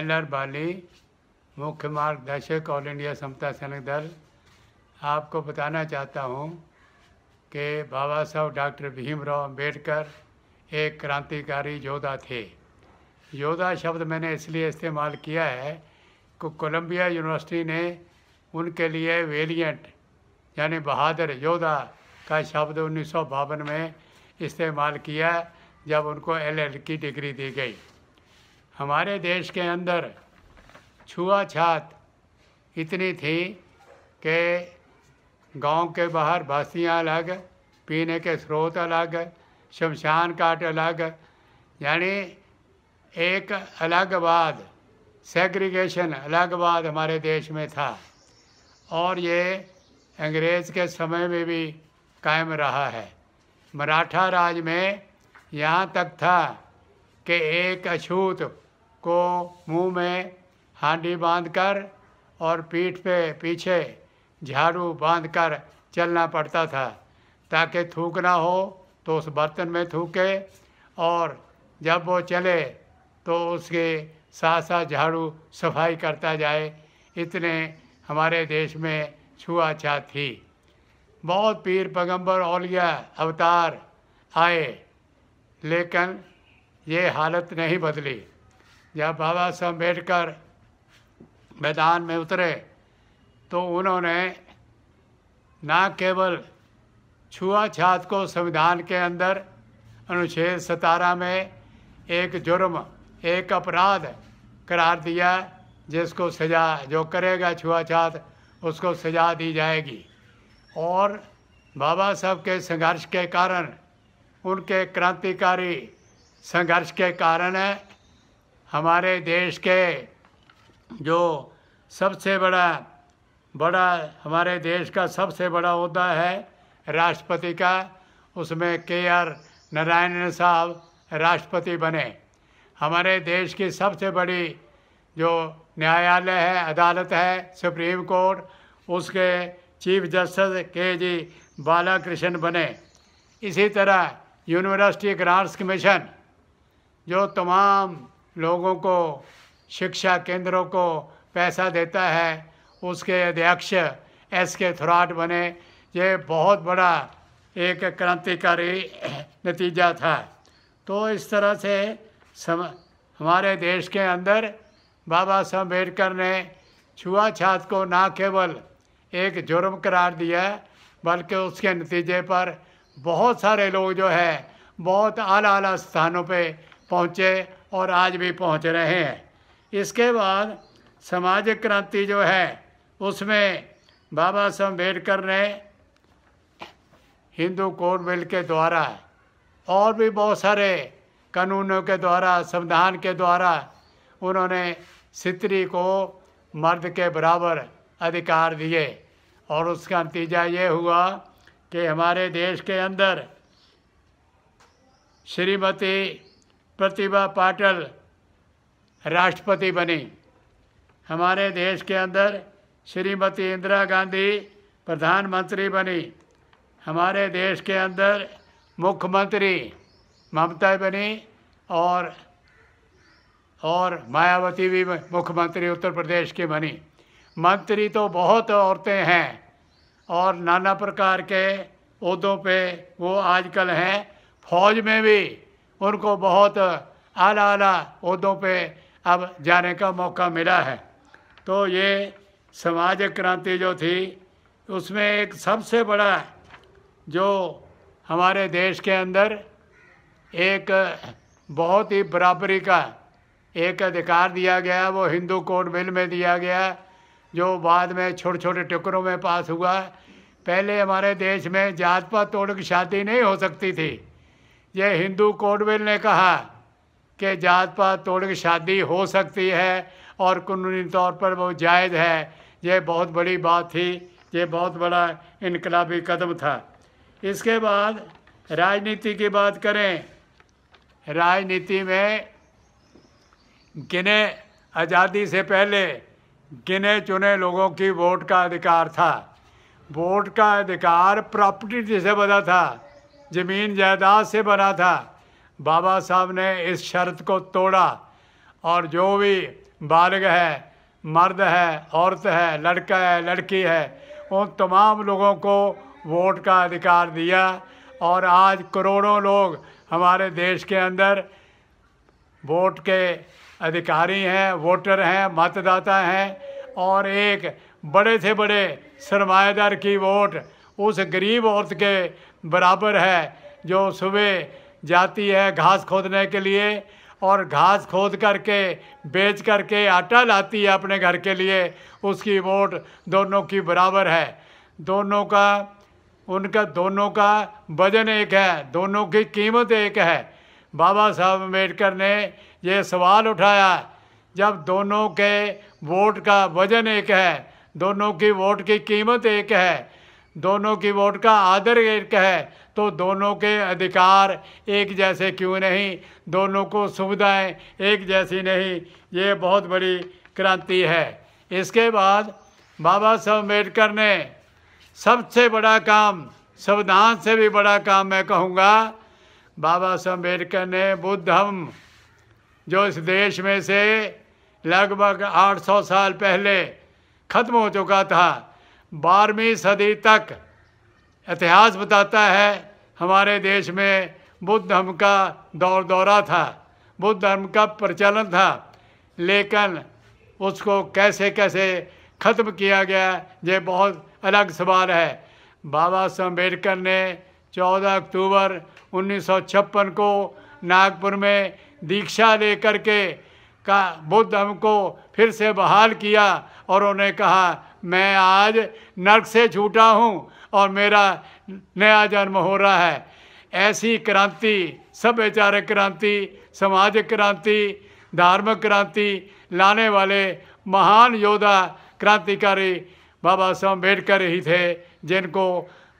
banner बाली मुख्य मार्गदर्शक all India समता सैनिक दल आपको बताना चाहता हूँ कि बाबा साहब डॉक्टर भीमराव अंबेडकर एक क्रांतिकारी योद्धा थे योद्धा शब्द मैंने इसलिए इस्तेमाल किया है कि कोलंबिया यूनिवर्सिटी ने उनके लिए वेलियंट यानी बहादुर योद्धा का शब्द उन्नीस में इस्तेमाल किया जब उनको एल की डिग्री दी गई हमारे देश के अंदर छुआछात इतनी थी कि गांव के बाहर बस्तियाँ अलग पीने के स्रोत अलग शमशान काट अलग यानी एक अलग बाद सेग्रीगेशन बाद हमारे देश में था और ये अंग्रेज़ के समय में भी कायम रहा है मराठा राज में यहाँ तक था कि एक अछूत को मुंह में हांडी बांधकर और पीठ पे पीछे झाड़ू बांधकर चलना पड़ता था ताकि थूक ना हो तो उस बर्तन में थूके और जब वो चले तो उसके साथ साथ झाड़ू सफाई करता जाए इतने हमारे देश में छुआछात थी बहुत पीर पैगंबर औलिया अवतार आए लेकिन ये हालत नहीं बदली जब बाबा साहब अम्बेडकर मैदान में उतरे तो उन्होंने ना केवल छुआछात को संविधान के अंदर अनुच्छेद सतारह में एक जुर्म एक अपराध करार दिया जिसको सजा जो करेगा छुआछात उसको सजा दी जाएगी और बाबा साहब के संघर्ष के कारण उनके क्रांतिकारी संघर्ष के कारण है हमारे देश के जो सबसे बड़ा बड़ा हमारे देश का सबसे बड़ा अहदा है राष्ट्रपति का उसमें के आर नारायण साहब राष्ट्रपति बने हमारे देश की सबसे बड़ी जो न्यायालय है अदालत है सुप्रीम कोर्ट उसके chief justice K G Balakrishna बने इसी तरह यूनिवर्सिटी ग्रांट्स कमीशन जो तमाम लोगों को शिक्षा केंद्रों को पैसा देता है उसके अध्यक्ष एस के थ्राट बने ये बहुत बड़ा एक क्रांतिकारी नतीजा था तो इस तरह से सम हमारे देश के अंदर बाबा साहब अम्बेडकर ने छुआछात को ना केवल एक जुर्म करार दिया बल्कि उसके नतीजे पर बहुत सारे लोग जो है बहुत आला आला स्थानों पे पहुँचे और आज भी पहुंच रहे हैं इसके बाद सामाजिक क्रांति जो है उसमें बाबा साहब अम्बेडकर ने हिंदू कोर बिल के द्वारा और भी बहुत सारे कानूनों के द्वारा संविधान के द्वारा उन्होंने स्त्री को मर्द के बराबर अधिकार दिए और उसका नतीजा ये हुआ कि हमारे देश के अंदर श्रीमती प्रतिभा पाटिल राष्ट्रपति बनी हमारे देश के अंदर श्रीमती इंदिरा गांधी प्रधानमंत्री बनी हमारे देश के अंदर मुख्यमंत्री ममता बनी और और मायावती भी मुख्यमंत्री उत्तर प्रदेश की बनी मंत्री तो बहुत औरतें हैं और नाना प्रकार के उहदों पे वो आजकल हैं फौज में भी उनको बहुत आला आला अहदों पे अब जाने का मौका मिला है तो ये समाज क्रांति जो थी उसमें एक सबसे बड़ा जो हमारे देश के अंदर एक बहुत ही बराबरी का एक अधिकार दिया गया वो हिंदू कोड बिल में दिया गया जो बाद में छोटे छोटे टुकड़ों में पास हुआ पहले हमारे देश में जात पात तोड़ की शादी नहीं हो सकती थी ये हिंदू कोडवेल ने कहा कि जात पात तोड़ के शादी हो सकती है और कानूनी तौर पर वो जायज़ है ये बहुत बड़ी बात थी ये बहुत बड़ा इनकलाबी कदम था इसके बाद राजनीति की बात करें राजनीति में गिने आज़ादी से पहले गिने चुने लोगों की वोट का अधिकार था वोट का अधिकार प्रॉपर्टी जिसे बदा था ज़मीन जायदाद से बना था बाबा साहब ने इस शर्त को तोड़ा और जो भी बालग है मर्द है औरत है लड़का है लड़की है उन तमाम लोगों को वोट का अधिकार दिया और आज करोड़ों लोग हमारे देश के अंदर वोट के अधिकारी हैं वोटर हैं मतदाता हैं और एक बड़े से बड़े सरमाएदार की वोट उस गरीब औरत के बराबर है जो सुबह जाती है घास खोदने के लिए और घास खोद करके बेच करके आटा लाती है अपने घर के लिए उसकी वोट दोनों की बराबर है दोनों का उनका दोनों का वजन एक है दोनों की कीमत एक है बाबा साहब अम्बेडकर ने ये सवाल उठाया जब दोनों के वोट का वजन एक है दोनों की वोट की कीमत एक है दोनों की वोट का आदर एक है तो दोनों के अधिकार एक जैसे क्यों नहीं दोनों को सुविधाएं एक जैसी नहीं ये बहुत बड़ी क्रांति है इसके बाद बाबा साहब अम्बेडकर ने सबसे बड़ा काम संविधान से भी बड़ा काम मैं कहूँगा बाबा साहब अम्बेडकर ने बुद्धम जो इस देश में से लगभग 800 साल पहले ख़त्म हो चुका था बारहवीं सदी तक इतिहास बताता है हमारे देश में बुद्ध धर्म का दौर दौरा था बुद्ध धर्म का प्रचलन था लेकिन उसको कैसे कैसे ख़त्म किया गया ये बहुत अलग सवाल है बाबा साहब अम्बेडकर ने 14 अक्टूबर 1956 को नागपुर में दीक्षा लेकर के का बुद्ध धर्म को फिर से बहाल किया और उन्हें कहा मैं आज नर्क से छूटा हूँ और मेरा नया जन्म हो रहा है ऐसी क्रांति सभ्यचारक क्रांति सामाजिक क्रांति धार्मिक क्रांति लाने वाले महान योद्धा क्रांतिकारी बाबा साहब अम्बेडकर ही थे जिनको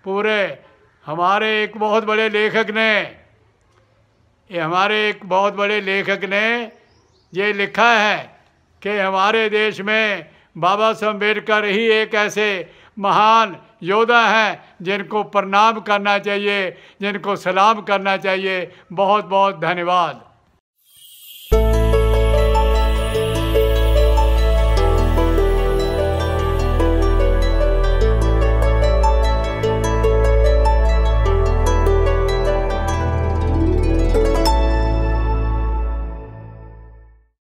पूरे हमारे एक बहुत बड़े लेखक ने ये हमारे एक बहुत बड़े लेखक ने ये लिखा है कि हमारे देश में बाबा साहब अम्बेडकर ही एक ऐसे महान योद्धा हैं जिनको प्रणाम करना चाहिए जिनको सलाम करना चाहिए बहुत बहुत धन्यवाद